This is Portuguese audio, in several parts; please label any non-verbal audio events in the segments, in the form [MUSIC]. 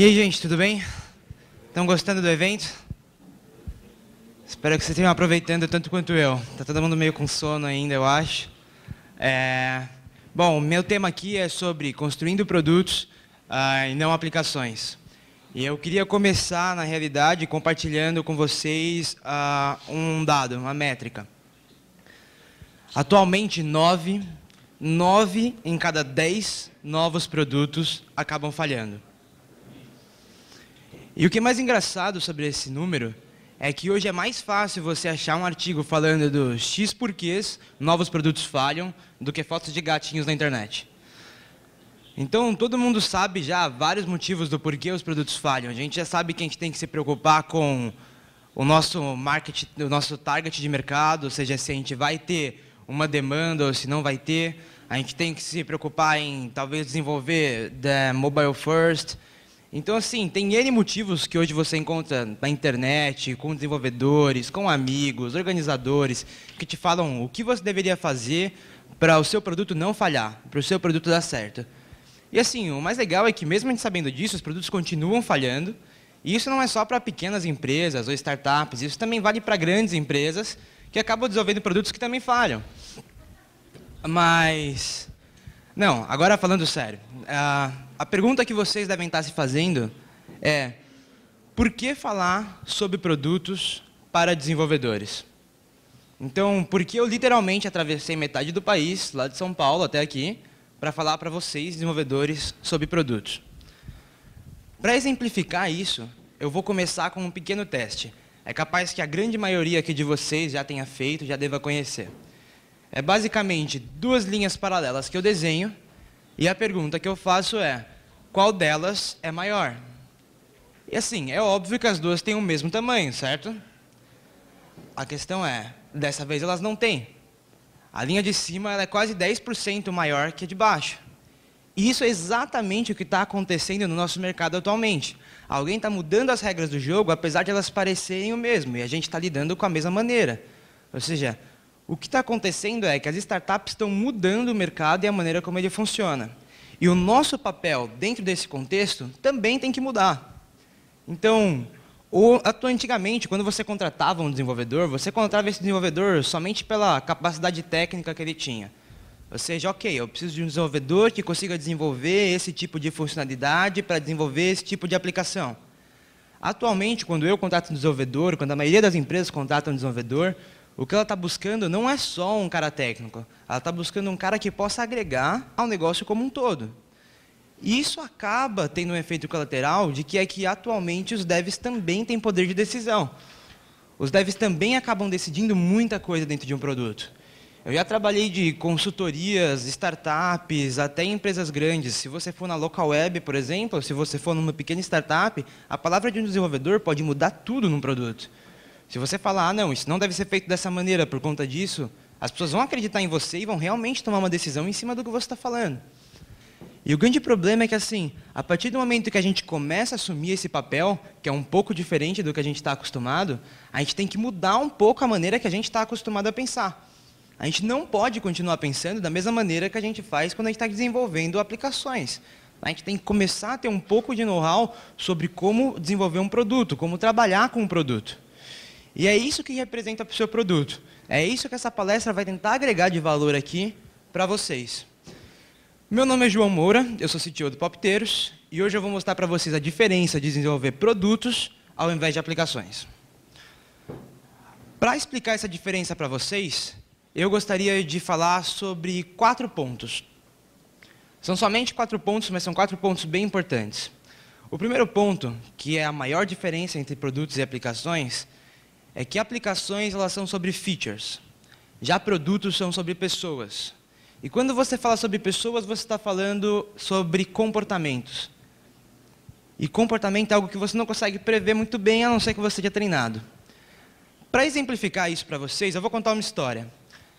E aí, gente, tudo bem? Estão gostando do evento? Espero que vocês estejam aproveitando tanto quanto eu. Tá todo mundo meio com sono ainda, eu acho. É... Bom, meu tema aqui é sobre construindo produtos uh, e não aplicações. E eu queria começar, na realidade, compartilhando com vocês uh, um dado, uma métrica. Atualmente, nove, nove em cada dez novos produtos acabam falhando. E o que é mais engraçado sobre esse número é que hoje é mais fácil você achar um artigo falando do X porquês novos produtos falham do que fotos de gatinhos na internet. Então todo mundo sabe já vários motivos do porquê os produtos falham. A gente já sabe que a gente tem que se preocupar com o nosso market, o nosso target de mercado, ou seja, se a gente vai ter uma demanda ou se não vai ter. A gente tem que se preocupar em talvez desenvolver mobile first, então, assim, tem N motivos que hoje você encontra na internet, com desenvolvedores, com amigos, organizadores, que te falam o que você deveria fazer para o seu produto não falhar, para o seu produto dar certo. E, assim, o mais legal é que, mesmo a gente sabendo disso, os produtos continuam falhando. E isso não é só para pequenas empresas ou startups, isso também vale para grandes empresas que acabam desenvolvendo produtos que também falham. Mas não, agora falando sério. A, a pergunta que vocês devem estar se fazendo é: por que falar sobre produtos para desenvolvedores? Então, por que eu literalmente atravessei metade do país, lá de São Paulo até aqui, para falar para vocês, desenvolvedores, sobre produtos? Para exemplificar isso, eu vou começar com um pequeno teste. É capaz que a grande maioria aqui de vocês já tenha feito, já deva conhecer. É basicamente duas linhas paralelas que eu desenho e a pergunta que eu faço é: qual delas é maior? E assim, é óbvio que as duas têm o mesmo tamanho, certo? A questão é: dessa vez elas não têm. A linha de cima é quase 10% maior que a de baixo. E isso é exatamente o que está acontecendo no nosso mercado atualmente. Alguém está mudando as regras do jogo, apesar de elas parecerem o mesmo, e a gente está lidando com a mesma maneira. Ou seja, o que está acontecendo é que as startups estão mudando o mercado e a maneira como ele funciona. E o nosso papel dentro desse contexto também tem que mudar. Então, ou, antigamente, quando você contratava um desenvolvedor, você contratava esse desenvolvedor somente pela capacidade técnica que ele tinha. Ou seja, ok, eu preciso de um desenvolvedor que consiga desenvolver esse tipo de funcionalidade para desenvolver esse tipo de aplicação. Atualmente, quando eu contrato um desenvolvedor, quando a maioria das empresas contratam um desenvolvedor, o que ela está buscando não é só um cara técnico, ela está buscando um cara que possa agregar ao negócio como um todo. E isso acaba tendo um efeito colateral de que é que atualmente os devs também têm poder de decisão. Os devs também acabam decidindo muita coisa dentro de um produto. Eu já trabalhei de consultorias, startups, até empresas grandes. Se você for na local web, por exemplo, se você for numa pequena startup, a palavra de um desenvolvedor pode mudar tudo num produto. Se você falar, ah, não, isso não deve ser feito dessa maneira por conta disso, as pessoas vão acreditar em você e vão realmente tomar uma decisão em cima do que você está falando. E o grande problema é que, assim, a partir do momento que a gente começa a assumir esse papel, que é um pouco diferente do que a gente está acostumado, a gente tem que mudar um pouco a maneira que a gente está acostumado a pensar. A gente não pode continuar pensando da mesma maneira que a gente faz quando a gente está desenvolvendo aplicações. A gente tem que começar a ter um pouco de know-how sobre como desenvolver um produto, como trabalhar com um produto. E é isso que representa para o seu produto. É isso que essa palestra vai tentar agregar de valor aqui para vocês. Meu nome é João Moura, eu sou CTO do Popteiros e hoje eu vou mostrar para vocês a diferença de desenvolver produtos ao invés de aplicações. Para explicar essa diferença para vocês, eu gostaria de falar sobre quatro pontos. São somente quatro pontos, mas são quatro pontos bem importantes. O primeiro ponto, que é a maior diferença entre produtos e aplicações, é que aplicações elas são sobre features, já produtos são sobre pessoas. E quando você fala sobre pessoas, você está falando sobre comportamentos. E comportamento é algo que você não consegue prever muito bem, a não ser que você tenha treinado. Para exemplificar isso para vocês, eu vou contar uma história.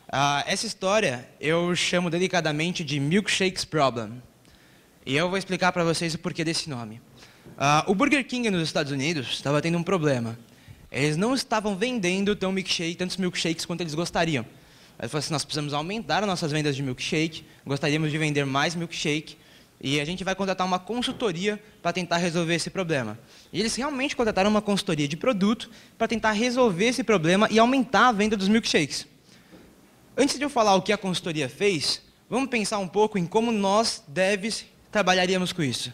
Uh, essa história eu chamo delicadamente de Milkshake's Problem. E eu vou explicar para vocês o porquê desse nome. Uh, o Burger King nos Estados Unidos estava tendo um problema. Eles não estavam vendendo tão milkshake, tantos milkshakes quanto eles gostariam. Eles falaram assim, nós precisamos aumentar as nossas vendas de milkshake, gostaríamos de vender mais milkshake, e a gente vai contratar uma consultoria para tentar resolver esse problema. E eles realmente contrataram uma consultoria de produto para tentar resolver esse problema e aumentar a venda dos milkshakes. Antes de eu falar o que a consultoria fez, vamos pensar um pouco em como nós, devs, trabalharíamos com isso.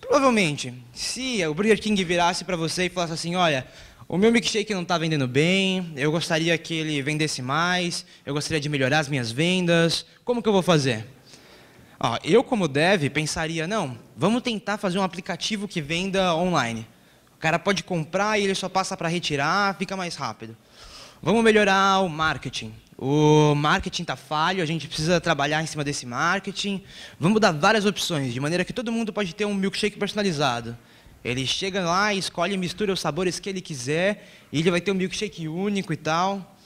Provavelmente, se o Burger King virasse para você e falasse assim, olha, o meu milkshake não está vendendo bem, eu gostaria que ele vendesse mais, eu gostaria de melhorar as minhas vendas, como que eu vou fazer? Ó, eu, como dev, pensaria, não, vamos tentar fazer um aplicativo que venda online. O cara pode comprar e ele só passa para retirar, fica mais rápido. Vamos melhorar o marketing. O marketing está falho, a gente precisa trabalhar em cima desse marketing. Vamos dar várias opções, de maneira que todo mundo pode ter um milkshake personalizado. Ele chega lá, escolhe e mistura os sabores que ele quiser, e ele vai ter um milkshake único e tal.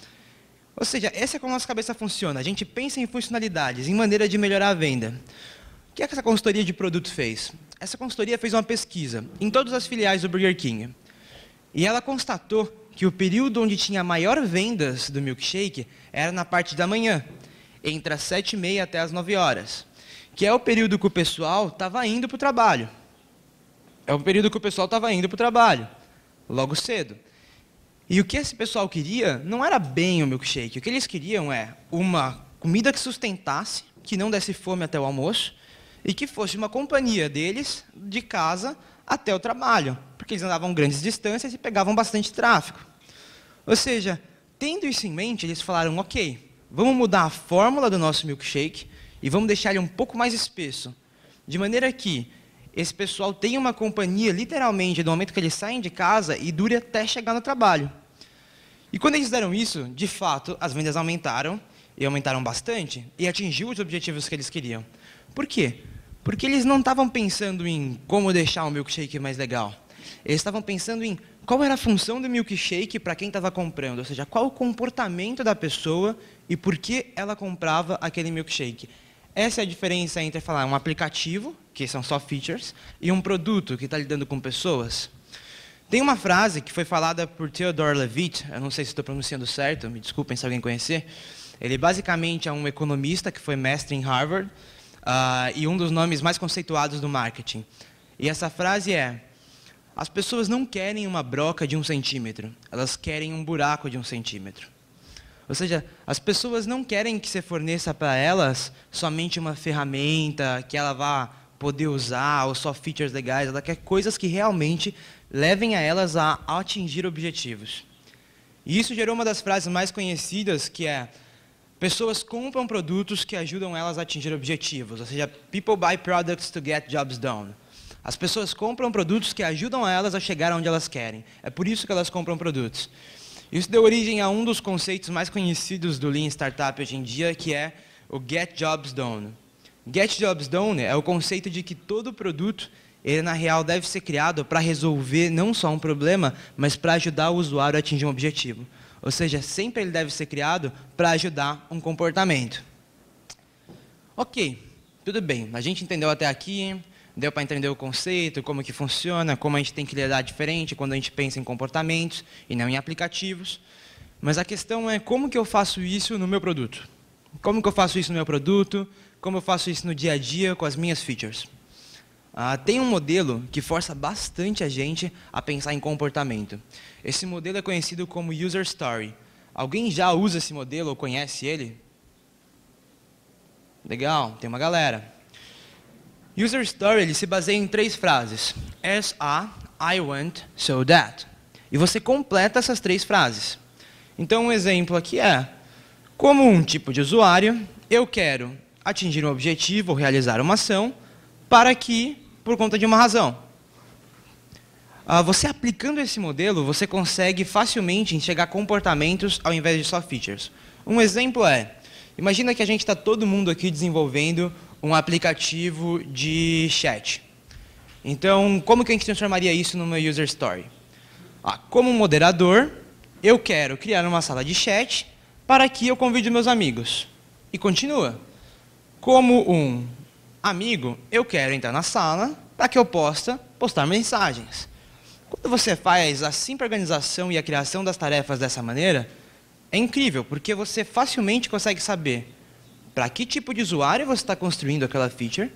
Ou seja, essa é como a nossa cabeça funciona. A gente pensa em funcionalidades, em maneira de melhorar a venda. O que, é que essa consultoria de produto fez? Essa consultoria fez uma pesquisa em todas as filiais do Burger King. E ela constatou que o período onde tinha maior vendas do milkshake era na parte da manhã, entre as 7h30 até as 9 horas, que é o período que o pessoal estava indo para o trabalho. É um período que o pessoal estava indo para o trabalho, logo cedo. E o que esse pessoal queria não era bem o milkshake. O que eles queriam é uma comida que sustentasse, que não desse fome até o almoço, e que fosse uma companhia deles de casa até o trabalho, porque eles andavam grandes distâncias e pegavam bastante tráfego. Ou seja, tendo isso em mente, eles falaram: ok, vamos mudar a fórmula do nosso milkshake e vamos deixar ele um pouco mais espesso, de maneira que esse pessoal tem uma companhia, literalmente, do momento que eles saem de casa e dura até chegar no trabalho. E quando eles fizeram isso, de fato, as vendas aumentaram, e aumentaram bastante, e atingiu os objetivos que eles queriam. Por quê? Porque eles não estavam pensando em como deixar o milkshake mais legal. Eles estavam pensando em qual era a função do milkshake para quem estava comprando, ou seja, qual o comportamento da pessoa e por que ela comprava aquele milkshake. Essa é a diferença entre falar um aplicativo, que são só features, e um produto que está lidando com pessoas. Tem uma frase que foi falada por Theodore Levitt, eu não sei se estou pronunciando certo, me desculpem se alguém conhecer. Ele basicamente é um economista que foi mestre em Harvard uh, e um dos nomes mais conceituados do marketing. E essa frase é: As pessoas não querem uma broca de um centímetro, elas querem um buraco de um centímetro. Ou seja, as pessoas não querem que você forneça para elas somente uma ferramenta que ela vá poder usar, ou só features legais, ela quer coisas que realmente levem a elas a atingir objetivos. E isso gerou uma das frases mais conhecidas, que é pessoas compram produtos que ajudam elas a atingir objetivos, ou seja, people buy products to get jobs done. As pessoas compram produtos que ajudam elas a chegar onde elas querem. É por isso que elas compram produtos. Isso deu origem a um dos conceitos mais conhecidos do Lean Startup hoje em dia, que é o Get Jobs Done. Get Jobs Done né, é o conceito de que todo produto, ele na real deve ser criado para resolver não só um problema, mas para ajudar o usuário a atingir um objetivo. Ou seja, sempre ele deve ser criado para ajudar um comportamento. Ok, tudo bem, a gente entendeu até aqui, deu para entender o conceito, como que funciona, como a gente tem que lidar diferente quando a gente pensa em comportamentos e não em aplicativos. Mas a questão é como que eu faço isso no meu produto? Como que eu faço isso no meu produto? como eu faço isso no dia a dia com as minhas features. Ah, tem um modelo que força bastante a gente a pensar em comportamento. Esse modelo é conhecido como User Story. Alguém já usa esse modelo ou conhece ele? Legal, tem uma galera. User Story ele se baseia em três frases. As a, I want, so that. E você completa essas três frases. Então um exemplo aqui é, como um tipo de usuário, eu quero atingir um objetivo ou realizar uma ação para que, por conta de uma razão. Ah, você aplicando esse modelo, você consegue facilmente enxergar comportamentos ao invés de só features. Um exemplo é, imagina que a gente está todo mundo aqui desenvolvendo um aplicativo de chat. Então, como que a gente transformaria isso numa user story? Ah, como moderador, eu quero criar uma sala de chat para que eu convide meus amigos. E continua. Como um amigo, eu quero entrar na sala para que eu possa postar mensagens. Quando você faz a simples organização e a criação das tarefas dessa maneira, é incrível, porque você facilmente consegue saber para que tipo de usuário você está construindo aquela feature,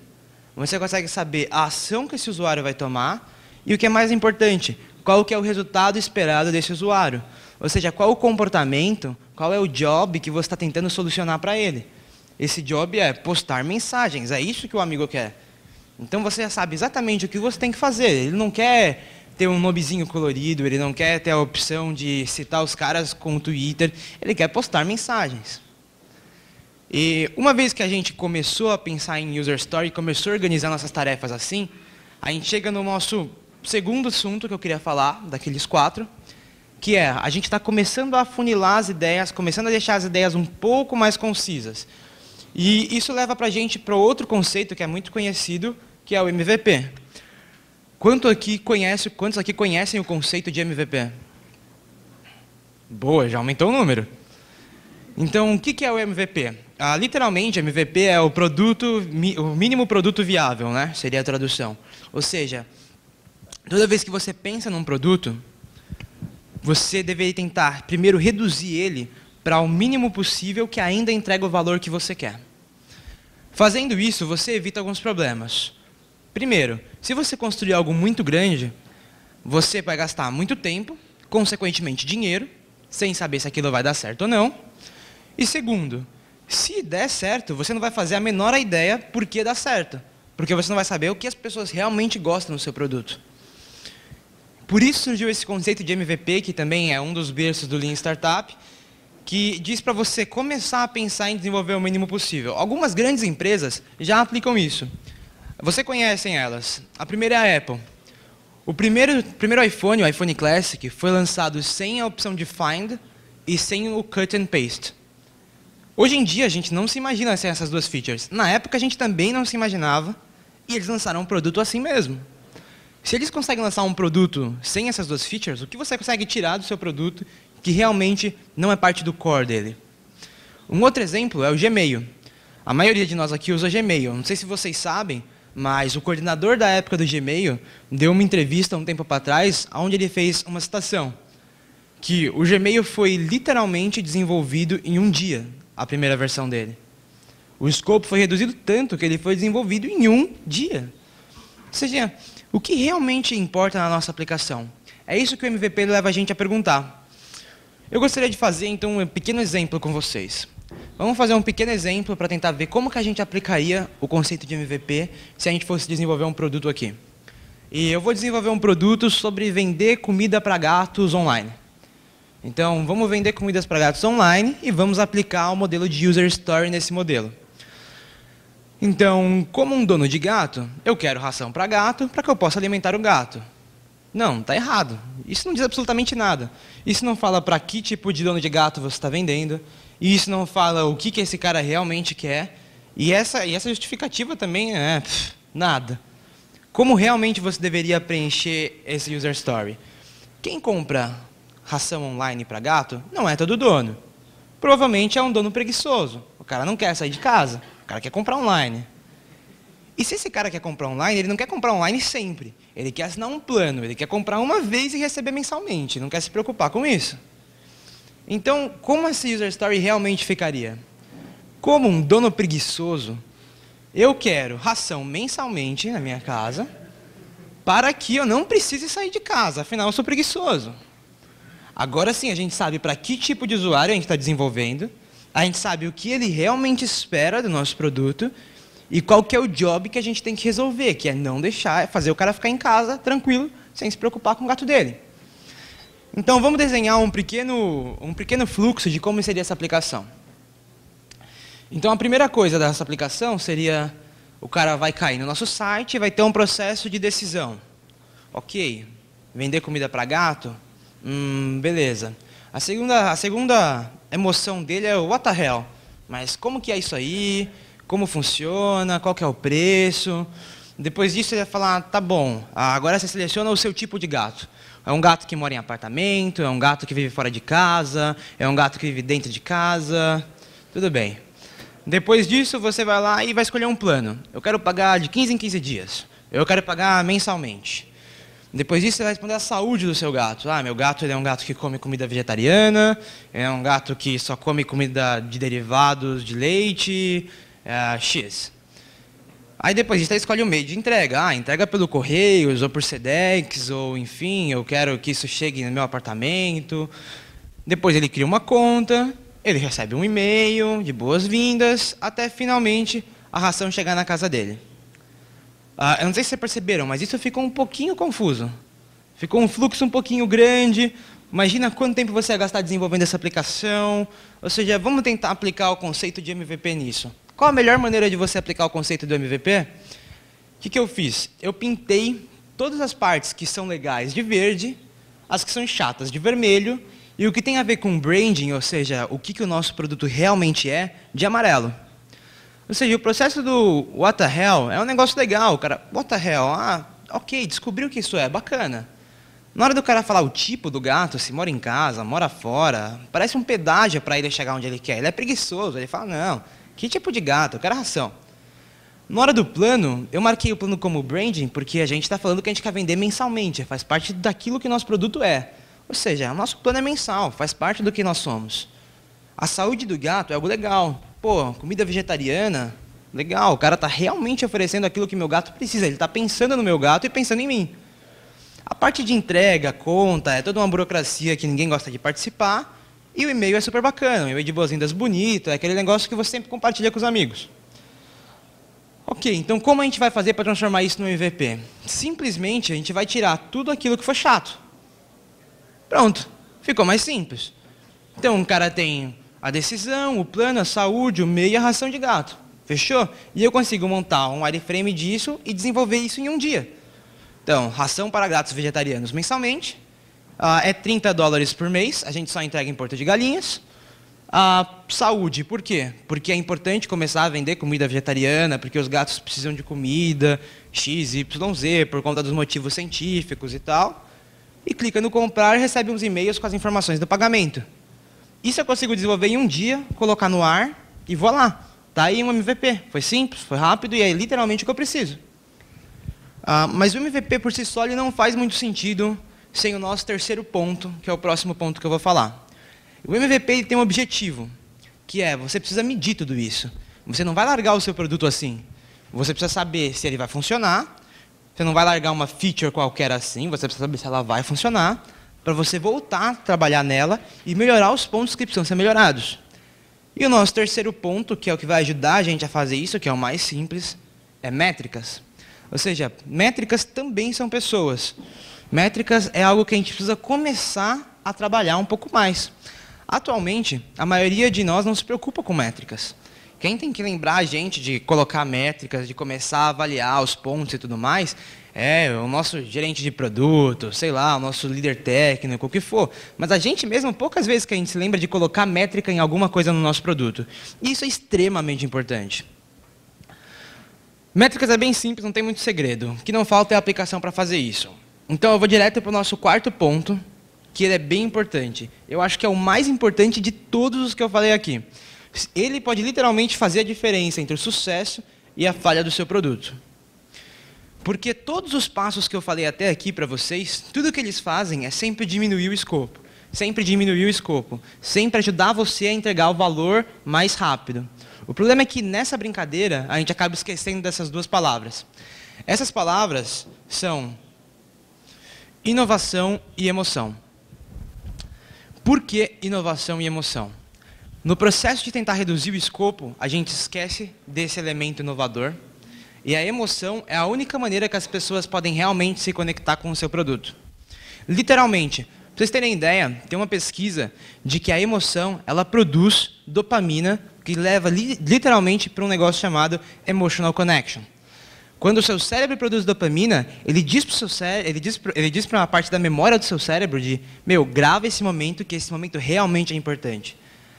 você consegue saber a ação que esse usuário vai tomar e o que é mais importante, qual que é o resultado esperado desse usuário. Ou seja, qual o comportamento, qual é o job que você está tentando solucionar para ele. Esse job é postar mensagens, é isso que o amigo quer. Então você já sabe exatamente o que você tem que fazer. Ele não quer ter um nobizinho colorido, ele não quer ter a opção de citar os caras com o Twitter, ele quer postar mensagens. E uma vez que a gente começou a pensar em user story, começou a organizar nossas tarefas assim, a gente chega no nosso segundo assunto que eu queria falar, daqueles quatro, que é a gente está começando a funilar as ideias, começando a deixar as ideias um pouco mais concisas. E isso leva para a gente para outro conceito que é muito conhecido, que é o MVP. Quanto aqui conhece, quantos aqui conhecem o conceito de MVP? Boa, já aumentou o número. Então, o que é o MVP? Ah, literalmente, MVP é o produto, o mínimo produto viável, né? Seria a tradução. Ou seja, toda vez que você pensa num produto, você deveria tentar primeiro reduzir ele para o mínimo possível que ainda entrega o valor que você quer. Fazendo isso, você evita alguns problemas. Primeiro, se você construir algo muito grande, você vai gastar muito tempo, consequentemente dinheiro, sem saber se aquilo vai dar certo ou não. E segundo, se der certo, você não vai fazer a menor ideia por que dá certo, porque você não vai saber o que as pessoas realmente gostam do seu produto. Por isso surgiu esse conceito de MVP, que também é um dos berços do Lean Startup, que diz para você começar a pensar em desenvolver o mínimo possível. Algumas grandes empresas já aplicam isso. Você conhecem elas. A primeira é a Apple. O primeiro, primeiro iPhone, o iPhone Classic, foi lançado sem a opção de Find e sem o Cut and Paste. Hoje em dia a gente não se imagina sem essas duas features. Na época a gente também não se imaginava e eles lançaram um produto assim mesmo. Se eles conseguem lançar um produto sem essas duas features, o que você consegue tirar do seu produto que realmente não é parte do core dele. Um outro exemplo é o Gmail. A maioria de nós aqui usa Gmail. Não sei se vocês sabem, mas o coordenador da época do Gmail deu uma entrevista um tempo para trás, onde ele fez uma citação que o Gmail foi literalmente desenvolvido em um dia, a primeira versão dele. O escopo foi reduzido tanto que ele foi desenvolvido em um dia. Ou seja, o que realmente importa na nossa aplicação? É isso que o MVP leva a gente a perguntar. Eu gostaria de fazer então um pequeno exemplo com vocês. Vamos fazer um pequeno exemplo para tentar ver como que a gente aplicaria o conceito de MVP se a gente fosse desenvolver um produto aqui. E eu vou desenvolver um produto sobre vender comida para gatos online. Então, vamos vender comidas para gatos online e vamos aplicar o modelo de user story nesse modelo. Então, como um dono de gato, eu quero ração para gato para que eu possa alimentar o gato. Não, está errado. Isso não diz absolutamente nada. Isso não fala para que tipo de dono de gato você está vendendo. Isso não fala o que, que esse cara realmente quer. E essa, e essa justificativa também é pff, nada. Como realmente você deveria preencher esse user story? Quem compra ração online para gato não é todo dono. Provavelmente é um dono preguiçoso. O cara não quer sair de casa. O cara quer comprar online. E se esse cara quer comprar online, ele não quer comprar online sempre. Ele quer assinar um plano, ele quer comprar uma vez e receber mensalmente, não quer se preocupar com isso. Então, como essa user story realmente ficaria? Como um dono preguiçoso, eu quero ração mensalmente na minha casa, para que eu não precise sair de casa, afinal eu sou preguiçoso. Agora sim, a gente sabe para que tipo de usuário a gente está desenvolvendo, a gente sabe o que ele realmente espera do nosso produto e qual que é o job que a gente tem que resolver, que é não deixar, é fazer o cara ficar em casa, tranquilo, sem se preocupar com o gato dele. Então vamos desenhar um pequeno, um pequeno fluxo de como seria essa aplicação. Então a primeira coisa dessa aplicação seria o cara vai cair no nosso site e vai ter um processo de decisão. Ok, vender comida para gato? Hum, beleza. A segunda, a segunda emoção dele é o what the hell? Mas como que é isso aí? como funciona, qual que é o preço. Depois disso ele vai falar, ah, tá bom, ah, agora você seleciona o seu tipo de gato. É um gato que mora em apartamento, é um gato que vive fora de casa, é um gato que vive dentro de casa. Tudo bem. Depois disso você vai lá e vai escolher um plano. Eu quero pagar de 15 em 15 dias. Eu quero pagar mensalmente. Depois disso, você vai responder a saúde do seu gato. Ah, meu gato é um gato que come comida vegetariana, é um gato que só come comida de derivados de leite, é, X. Aí depois a gente escolhe o meio de entrega. Ah, entrega pelo Correios, ou por Sedex, ou enfim, eu quero que isso chegue no meu apartamento. Depois ele cria uma conta, ele recebe um e-mail de boas-vindas, até finalmente a ração chegar na casa dele. Ah, eu não sei se vocês perceberam, mas isso ficou um pouquinho confuso. Ficou um fluxo um pouquinho grande. Imagina quanto tempo você vai gastar desenvolvendo essa aplicação. Ou seja, vamos tentar aplicar o conceito de MVP nisso. Qual a melhor maneira de você aplicar o conceito do MVP? O que, que eu fiz? Eu pintei todas as partes que são legais de verde, as que são chatas de vermelho, e o que tem a ver com branding, ou seja, o que, que o nosso produto realmente é, de amarelo. Ou seja, o processo do what the hell é um negócio legal, cara. What the hell? Ah, ok, descobriu que isso é, bacana. Na hora do cara falar o tipo do gato, se mora em casa, mora fora, parece um pedágio para ele chegar onde ele quer. Ele é preguiçoso, ele fala, não, que tipo de gato? Eu quero ração. Na hora do plano, eu marquei o plano como branding porque a gente está falando que a gente quer vender mensalmente, faz parte daquilo que nosso produto é. Ou seja, o nosso plano é mensal, faz parte do que nós somos. A saúde do gato é algo legal. Pô, comida vegetariana, legal. O cara está realmente oferecendo aquilo que meu gato precisa. Ele está pensando no meu gato e pensando em mim. A parte de entrega, conta, é toda uma burocracia que ninguém gosta de participar. E o e-mail é super bacana, o e-mail de boas-vindas bonito, é aquele negócio que você sempre compartilha com os amigos. Ok, então como a gente vai fazer para transformar isso no MVP? Simplesmente a gente vai tirar tudo aquilo que foi chato. Pronto, ficou mais simples. Então o cara tem a decisão, o plano, a saúde, o meio e a ração de gato. Fechou? E eu consigo montar um wireframe disso e desenvolver isso em um dia. Então, ração para gatos vegetarianos mensalmente, ah, é 30 dólares por mês, a gente só entrega em Porto de Galinhas. Ah, saúde, por quê? Porque é importante começar a vender comida vegetariana, porque os gatos precisam de comida, X, Y, Z, por conta dos motivos científicos e tal. E clica no comprar e recebe uns e-mails com as informações do pagamento. Isso eu consigo desenvolver em um dia, colocar no ar e vou lá. Tá aí um MVP. Foi simples, foi rápido e é literalmente o que eu preciso. Ah, mas o MVP por si só ele não faz muito sentido sem o nosso terceiro ponto, que é o próximo ponto que eu vou falar. O MVP tem um objetivo, que é você precisa medir tudo isso. Você não vai largar o seu produto assim. Você precisa saber se ele vai funcionar. Você não vai largar uma feature qualquer assim. Você precisa saber se ela vai funcionar para você voltar a trabalhar nela e melhorar os pontos que precisam ser melhorados. E o nosso terceiro ponto, que é o que vai ajudar a gente a fazer isso, que é o mais simples, é métricas. Ou seja, métricas também são pessoas. Métricas é algo que a gente precisa começar a trabalhar um pouco mais. Atualmente, a maioria de nós não se preocupa com métricas. Quem tem que lembrar a gente de colocar métricas, de começar a avaliar os pontos e tudo mais, é o nosso gerente de produto, sei lá, o nosso líder técnico, o que for. Mas a gente mesmo, poucas vezes que a gente se lembra de colocar métrica em alguma coisa no nosso produto. E isso é extremamente importante. Métricas é bem simples, não tem muito segredo. O que não falta é a aplicação para fazer isso. Então eu vou direto para o nosso quarto ponto, que ele é bem importante. Eu acho que é o mais importante de todos os que eu falei aqui. Ele pode literalmente fazer a diferença entre o sucesso e a falha do seu produto. Porque todos os passos que eu falei até aqui para vocês, tudo que eles fazem é sempre diminuir o escopo, sempre diminuir o escopo, sempre ajudar você a entregar o valor mais rápido. O problema é que nessa brincadeira a gente acaba esquecendo dessas duas palavras. Essas palavras são Inovação e emoção. Por que inovação e emoção? No processo de tentar reduzir o escopo, a gente esquece desse elemento inovador. E a emoção é a única maneira que as pessoas podem realmente se conectar com o seu produto. Literalmente, para vocês terem ideia, tem uma pesquisa de que a emoção ela produz dopamina que leva literalmente para um negócio chamado emotional connection. Quando o seu cérebro produz dopamina, ele diz para ele diz, uma parte da memória do seu cérebro de, meu, grava esse momento, que esse momento realmente é importante.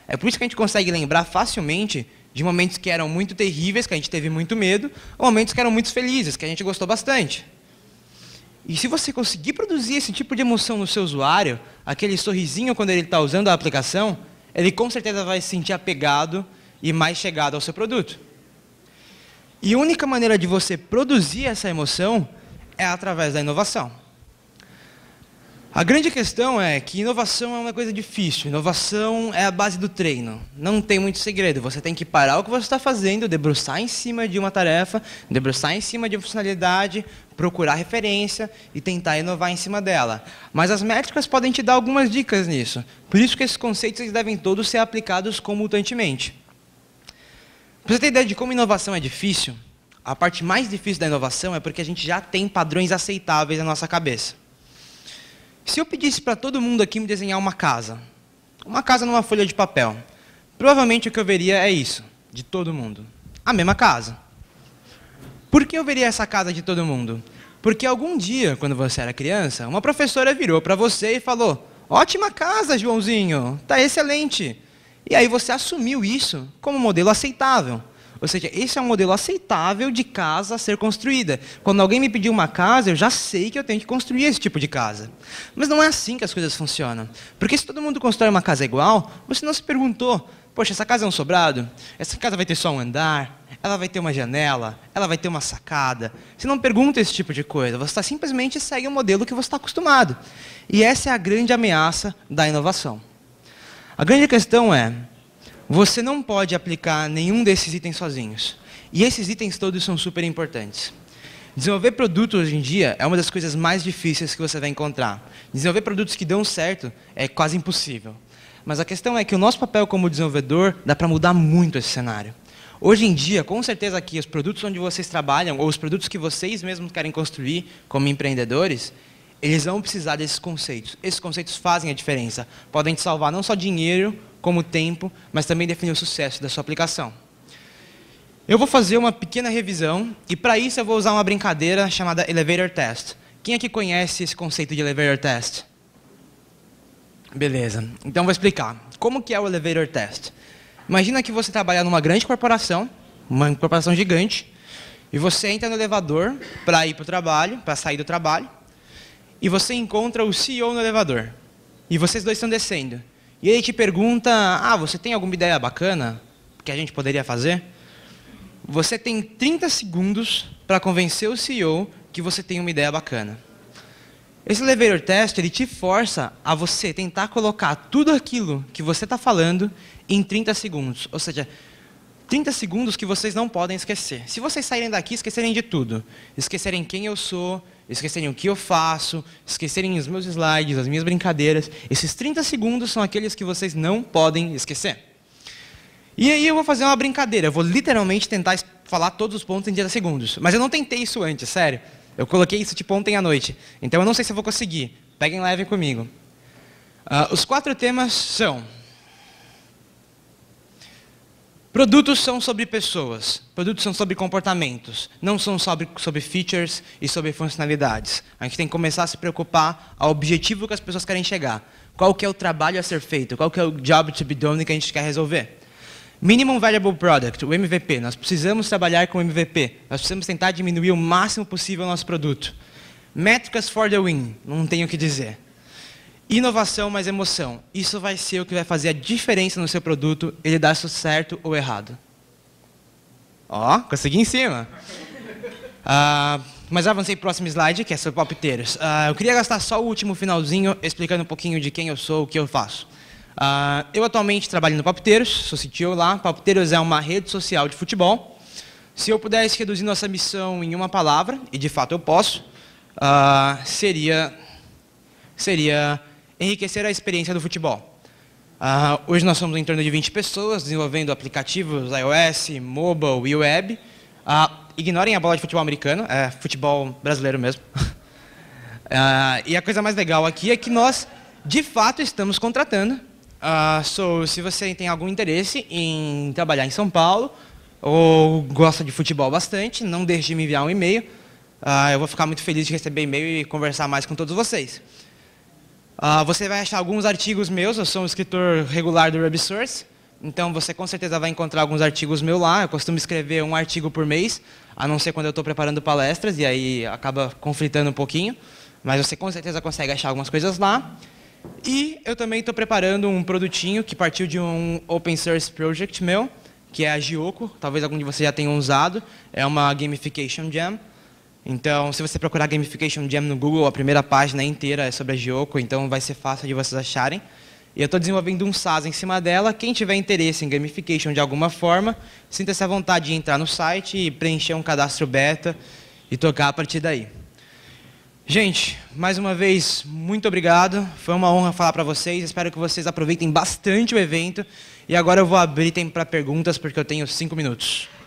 É por isso que a gente consegue lembrar facilmente de momentos que eram muito terríveis, que a gente teve muito medo, ou momentos que eram muito felizes, que a gente gostou bastante. E se você conseguir produzir esse tipo de emoção no seu usuário, aquele sorrisinho quando ele está usando a aplicação, ele com certeza vai se sentir apegado e mais chegado ao seu produto. E a única maneira de você produzir essa emoção é através da inovação. A grande questão é que inovação é uma coisa difícil. Inovação é a base do treino. Não tem muito segredo. Você tem que parar o que você está fazendo, debruçar em cima de uma tarefa, debruçar em cima de uma funcionalidade, procurar referência e tentar inovar em cima dela. Mas as métricas podem te dar algumas dicas nisso. Por isso que esses conceitos devem todos ser aplicados concomitantemente. Para você ter ideia de como inovação é difícil, a parte mais difícil da inovação é porque a gente já tem padrões aceitáveis na nossa cabeça. Se eu pedisse para todo mundo aqui me desenhar uma casa, uma casa numa folha de papel, provavelmente o que eu veria é isso, de todo mundo. A mesma casa. Por que eu veria essa casa de todo mundo? Porque algum dia, quando você era criança, uma professora virou para você e falou: Ótima casa, Joãozinho, tá excelente. E aí você assumiu isso como modelo aceitável. Ou seja, esse é um modelo aceitável de casa a ser construída. Quando alguém me pediu uma casa, eu já sei que eu tenho que construir esse tipo de casa. Mas não é assim que as coisas funcionam. Porque se todo mundo constrói uma casa igual, você não se perguntou: poxa, essa casa é um sobrado? Essa casa vai ter só um andar? Ela vai ter uma janela? Ela vai ter uma sacada? Você não pergunta esse tipo de coisa. Você tá simplesmente segue o modelo que você está acostumado. E essa é a grande ameaça da inovação. A grande questão é: você não pode aplicar nenhum desses itens sozinhos. E esses itens todos são super importantes. Desenvolver produtos hoje em dia é uma das coisas mais difíceis que você vai encontrar. Desenvolver produtos que dão certo é quase impossível. Mas a questão é que o nosso papel como desenvolvedor dá para mudar muito esse cenário. Hoje em dia, com certeza que os produtos onde vocês trabalham, ou os produtos que vocês mesmos querem construir como empreendedores, eles vão precisar desses conceitos. Esses conceitos fazem a diferença. Podem te salvar não só dinheiro, como tempo, mas também definir o sucesso da sua aplicação. Eu vou fazer uma pequena revisão e para isso eu vou usar uma brincadeira chamada Elevator Test. Quem aqui conhece esse conceito de Elevator Test? Beleza. Então vou explicar. Como que é o Elevator Test? Imagina que você trabalha numa grande corporação, uma corporação gigante, e você entra no elevador para ir para o trabalho, para sair do trabalho, e você encontra o CEO no elevador. E vocês dois estão descendo. E ele te pergunta: Ah, você tem alguma ideia bacana que a gente poderia fazer? Você tem 30 segundos para convencer o CEO que você tem uma ideia bacana. Esse elevator test ele te força a você tentar colocar tudo aquilo que você está falando em 30 segundos. Ou seja, 30 segundos que vocês não podem esquecer. Se vocês saírem daqui esquecerem de tudo, esquecerem quem eu sou, esquecerem o que eu faço, esquecerem os meus slides, as minhas brincadeiras. Esses 30 segundos são aqueles que vocês não podem esquecer. E aí eu vou fazer uma brincadeira, eu vou literalmente tentar falar todos os pontos em 10 segundos. Mas eu não tentei isso antes, sério. Eu coloquei isso tipo ontem à noite. Então eu não sei se eu vou conseguir. Peguem leve comigo. Uh, os quatro temas são Produtos são sobre pessoas, produtos são sobre comportamentos, não são sobre, sobre features e sobre funcionalidades. A gente tem que começar a se preocupar ao objetivo que as pessoas querem chegar. Qual que é o trabalho a ser feito, qual que é o job to be done que a gente quer resolver. Minimum Valuable Product, o MVP, nós precisamos trabalhar com o MVP, nós precisamos tentar diminuir o máximo possível o nosso produto. Métricas for the win, não tenho o que dizer. Inovação mais emoção. Isso vai ser o que vai fazer a diferença no seu produto, ele dá isso certo ou errado. Ó, consegui em cima. Uh, mas avancei para o próximo slide, que é sobre palpiteiros. Uh, eu queria gastar só o último finalzinho explicando um pouquinho de quem eu sou, o que eu faço. Uh, eu atualmente trabalho no Palpiteiros, sou CTO lá. Palpiteiros é uma rede social de futebol. Se eu pudesse reduzir nossa missão em uma palavra, e de fato eu posso, uh, seria, seria enriquecer a experiência do futebol. Uh, hoje nós somos em torno de 20 pessoas desenvolvendo aplicativos iOS, mobile e web. Uh, ignorem a bola de futebol americano, é futebol brasileiro mesmo. Uh, [LAUGHS] e a coisa mais legal aqui é que nós, de fato, estamos contratando. So, se você tem algum interesse em trabalhar em São Paulo ou gosta de futebol bastante, não deixe de me enviar um e-mail. eu vou ficar muito feliz de receber e-mail e conversar mais com todos vocês. Uh, você vai achar alguns artigos meus, eu sou um escritor regular do Source, então você com certeza vai encontrar alguns artigos meus lá. Eu costumo escrever um artigo por mês, a não ser quando eu estou preparando palestras, e aí acaba conflitando um pouquinho. Mas você com certeza consegue achar algumas coisas lá. E eu também estou preparando um produtinho que partiu de um open source project meu, que é a Gioco, talvez algum de vocês já tenham usado. É uma gamification jam então, se você procurar Gamification Jam no Google, a primeira página inteira é sobre a Gioco, então vai ser fácil de vocês acharem. E eu estou desenvolvendo um SaaS em cima dela. Quem tiver interesse em gamification de alguma forma, sinta-se à vontade de entrar no site e preencher um cadastro beta e tocar a partir daí. Gente, mais uma vez, muito obrigado. Foi uma honra falar para vocês. Espero que vocês aproveitem bastante o evento. E agora eu vou abrir tempo para perguntas, porque eu tenho cinco minutos.